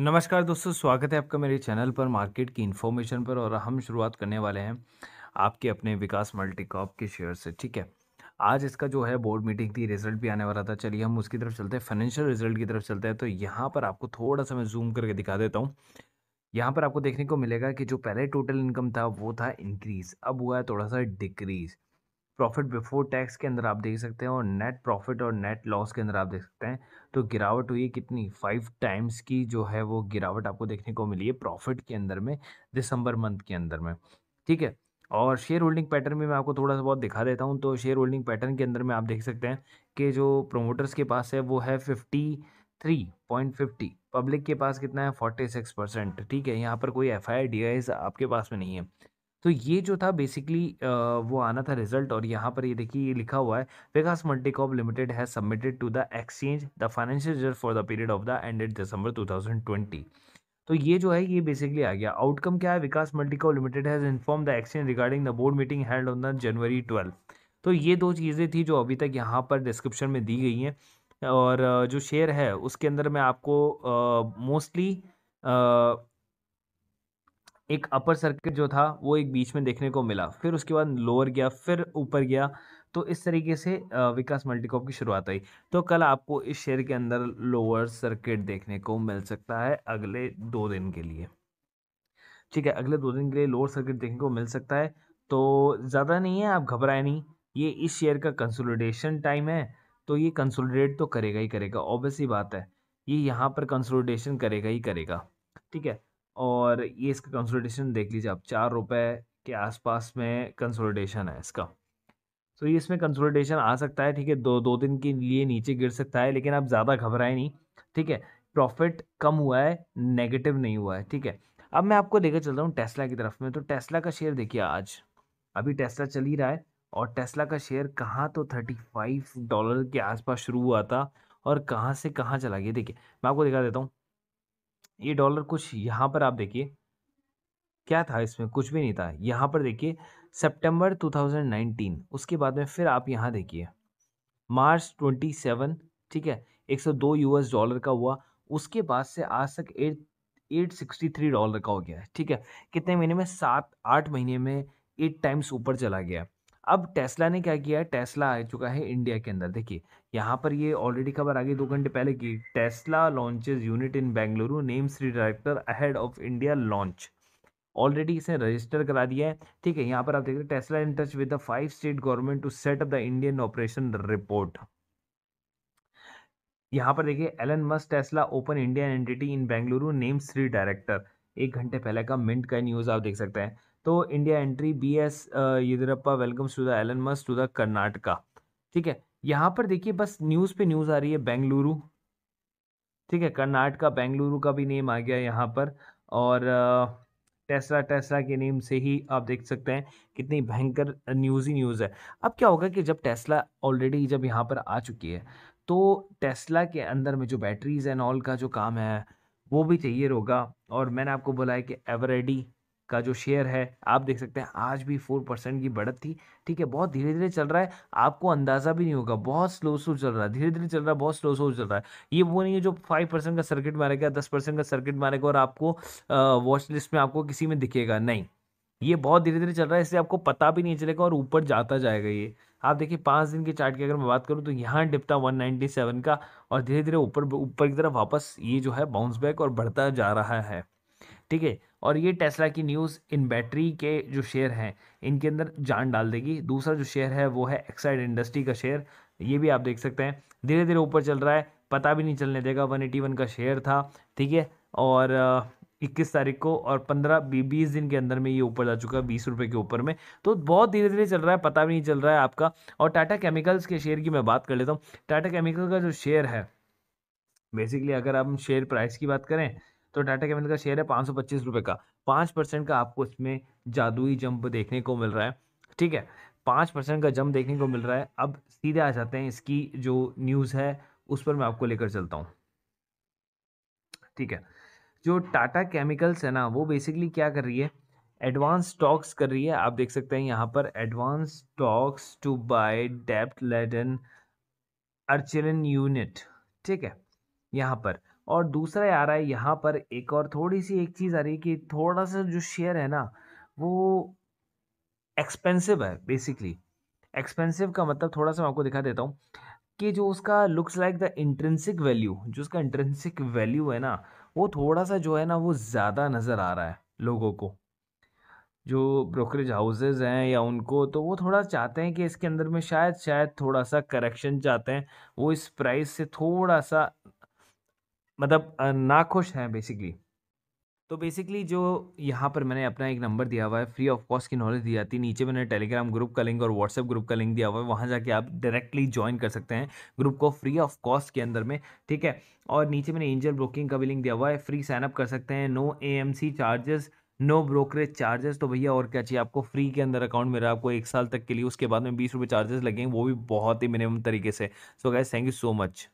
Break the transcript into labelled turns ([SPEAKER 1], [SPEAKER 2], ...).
[SPEAKER 1] नमस्कार दोस्तों स्वागत है आपका मेरे चैनल पर मार्केट की इन्फॉर्मेशन पर और हम शुरुआत करने वाले हैं आपके अपने विकास मल्टीकॉप के शेयर से ठीक है आज इसका जो है बोर्ड मीटिंग थी रिजल्ट भी आने वाला था चलिए हम उसकी तरफ चलते हैं फाइनेंशियल रिजल्ट की तरफ चलते हैं तो यहाँ पर आपको थोड़ा सा मैं जूम करके दिखा देता हूँ यहाँ पर आपको देखने को मिलेगा कि जो पहले टोटल इनकम था वो था इंक्रीज़ अब हुआ है थोड़ा सा डिक्रीज़ प्रॉफिट बिफोर टैक्स के अंदर आप देख सकते हैं और नेट प्रॉफिट और नेट लॉस के अंदर आप देख सकते हैं तो गिरावट हुई कितनी फाइव टाइम्स की जो है वो गिरावट आपको देखने को मिली है प्रॉफिट के अंदर में दिसंबर मंथ के अंदर में ठीक है और शेयर होल्डिंग पैटर्न में मैं आपको थोड़ा सा बहुत दिखा देता हूँ तो शेयर होल्डिंग पैटर्न के अंदर में आप देख सकते हैं कि जो प्रोमोटर्स के पास है वो है fifty three point fifty public के पास कितना है फोर्टी सिक्स परसेंट ठीक है यहाँ पर कोई एफ आई डी आपके पास में नहीं है तो ये जो था बेसिकली वो आना था रिजल्ट और यहाँ पर ये देखिए ये लिखा हुआ है Vikas Multicorp Limited has submitted to the exchange the financial result for the period of the ended December 2020 तो ये जो है ये बेसिकली आ गया आउटकम क्या है Vikas Multicorp Limited has inform the exchange regarding the board meeting held on the January twelfth तो ये दो चीज़ें थी जो अभी तक यहाँ पर डिस्क्रिप्शन में दी गई हैं और जो शेयर है उसके अंदर मैं आपको मोस्टली uh, एक अपर सर्किट जो था वो एक बीच में देखने को मिला फिर उसके बाद लोअर गया फिर ऊपर गया तो इस तरीके से विकास मल्टीकॉप की शुरुआत आई तो कल आपको इस शेयर के अंदर लोअर सर्किट देखने को मिल सकता है अगले दो दिन के लिए ठीक है अगले दो दिन के लिए लोअर सर्किट देखने को मिल सकता है तो ज़्यादा नहीं है आप घबराए नहीं ये इस शेयर का कंसोलिडेशन टाइम है तो ये कंसोलिडेट तो करेगा ही करेगा ऑब्वियसली बात है ये यहाँ पर कंसोलिडेशन करेगा ही करेगा ठीक है और ये इसका कंसोलिडेशन देख लीजिए आप चार रुपए के आसपास में कंसोलिडेशन है इसका तो ये इसमें कंसोलिडेशन आ सकता है ठीक है दो दो दिन के लिए नीचे गिर सकता है लेकिन आप ज़्यादा घबराए नहीं ठीक है प्रॉफिट कम हुआ है नेगेटिव नहीं हुआ है ठीक है अब मैं आपको देखकर चल रहा हूँ टेस्ला की तरफ में तो टेस्ला का शेयर देखिए आज अभी टेस्ला चल ही रहा है और टेस्ला का शेयर कहाँ तो थर्टी फाइव डॉलर के आसपास शुरू हुआ था और कहाँ से कहाँ चला गया देखिए मैं आपको दिखा देता हूँ ये डॉलर कुछ यहाँ पर आप देखिए क्या था इसमें कुछ भी नहीं था यहाँ पर देखिए सितंबर 2019 उसके बाद में फिर आप यहाँ देखिए मार्च 27 ठीक है 102 यूएस डॉलर का हुआ उसके बाद से आज तक eight eight sixty three dollar का हो गया है ठीक है कितने महीने में सात आठ महीने में एट टाइम्स ऊपर चला गया अब टेस्ला ने क्या किया है टेस्ला आ चुका है इंडिया के अंदर देखिए यहाँ पर ये ऑलरेडी खबर आ गई दो घंटे पहले की Tesla launches unit in Bengaluru three director ahead of India launch already इसे रजिस्टर करा दिया है ठीक है यहाँ पर आप देख रहे हैं Tesla in touch with the five state government to set up the Indian operation report यहाँ पर देखिए Elon Musk Tesla open Indian entity in Bengaluru name three director एक घंटे पहले का मिनट का न्यूज़ आप देख सकते हैं तो India entry B S Yediyurappa welcomes to the Elon Musk to the Karnataka ठीक है यहाँ पर देखिए बस न्यूज़ पे न्यूज़ आ रही है बेंगलुरु ठीक है कर्नाटका बेंगलुरु का भी नेम आ गया यहाँ पर और टेस्ला टेस्ला के नेम से ही आप देख सकते हैं कितनी भयंकर न्यूज़ ही न्यूज़ है अब क्या होगा कि जब टेस्ला ऑलरेडी जब यहाँ पर आ चुकी है तो टेस्ला के अंदर में जो बैटरीज एंड ऑल का जो काम है वो भी चाहिए होगा और मैंने आपको बोला है कि एवरेडी का जो शेयर है आप देख सकते हैं आज भी फोर परसेंट की बढ़त थी ठीक है बहुत धीरे धीरे चल रहा है आपको अंदाज़ा भी नहीं होगा बहुत स्लो स्लो चल रहा है धीरे धीरे चल रहा है बहुत स्लो स्लो चल रहा है ये वो नहीं है जो फाइव परसेंट का सर्किट मारेगा दस परसेंट का सर्किट मारेगा और आपको वॉच लिस्ट में आपको किसी में दिखेगा नहीं ये बहुत धीरे धीरे चल रहा है इससे आपको पता भी नहीं चलेगा और ऊपर जाता जाएगा ये आप देखिए पाँच दिन के चार्ट की अगर मैं बात करूँ तो यहाँ डिप वन का और धीरे धीरे ऊपर ऊपर की तरफ वापस ये जो है बाउंस बैक और बढ़ता जा रहा है ठीक है और ये टेस्ला की न्यूज़ इन बैटरी के जो शेयर हैं इनके अंदर जान डाल देगी दूसरा जो शेयर है वो है एक्साइड इंडस्ट्री का शेयर ये भी आप देख सकते हैं धीरे धीरे ऊपर चल रहा है पता भी नहीं चलने देगा वन एटी वन का शेयर था ठीक है और इक्कीस तारीख को और पंद्रह बीस दिन के अंदर में ये ऊपर जा चुका है बीस रुपये के ऊपर में तो बहुत धीरे धीरे चल रहा है पता भी नहीं चल रहा है आपका और टाटा केमिकल्स के शेयर की मैं बात कर लेता हूँ टाटा केमिकल का जो शेयर है बेसिकली अगर हम शेयर प्राइस की बात करें तो टाटा कैपिटल का शेयर है पाँच सौ पच्चीस रुपये का पाँच परसेंट का आपको इसमें जादुई जंप देखने को मिल रहा है ठीक है पाँच परसेंट का जंप देखने को मिल रहा है अब सीधे आ जाते हैं इसकी जो न्यूज़ है उस पर मैं आपको लेकर चलता हूँ ठीक है जो टाटा केमिकल्स है ना वो बेसिकली क्या कर रही है एडवांस स्टॉक्स कर रही है आप देख सकते हैं यहाँ पर एडवांस स्टॉक्स टू बाय डेप्ट लेडन अर्चिलन यूनिट ठीक है यहाँ पर और दूसरा आ रहा है यहाँ पर एक और थोड़ी सी एक चीज़ आ रही है कि थोड़ा सा जो शेयर है ना वो एक्सपेंसिव है बेसिकली एक्सपेंसिव का मतलब थोड़ा सा मैं आपको दिखा देता हूँ कि जो उसका looks like the intrinsic value जो उसका इंट्रेंसिक वैल्यू है ना वो थोड़ा सा जो है ना वो ज़्यादा नज़र आ रहा है लोगों को जो ब्रोकरेज हाउसेज हैं या उनको तो वो थोड़ा चाहते हैं कि इसके अंदर में शायद शायद थोड़ा सा करेक्शन चाहते हैं वो इस प्राइस से थोड़ा सा मतलब नाखुश हैं बेसिकली तो बेसिकली जो यहाँ पर मैंने अपना एक नंबर दिया हुआ है फ्री ऑफ कॉस्ट की नॉलेज दी जाती है नीचे मैंने टेलीग्राम ग्रुप का लिंक और व्हाट्सएप ग्रुप का लिंक दिया हुआ है वहाँ जाके आप डायरेक्टली ज्वाइन कर सकते हैं ग्रुप को फ्री ऑफ कॉस्ट के अंदर में ठीक है और नीचे मैंने एंजल ब्रोकिंग का भी लिंक दिया हुआ है फ्री साइनअप कर सकते हैं no a charges no brokerage charges तो भैया और क्या चाहिए आपको फ्री के अंदर अकाउंट मिल रहा है आपको एक साल तक के लिए उसके बाद में बीस रुपये चार्जेस लगेंगे वो भी बहुत ही मिनिमम तरीके से so guys thank you so much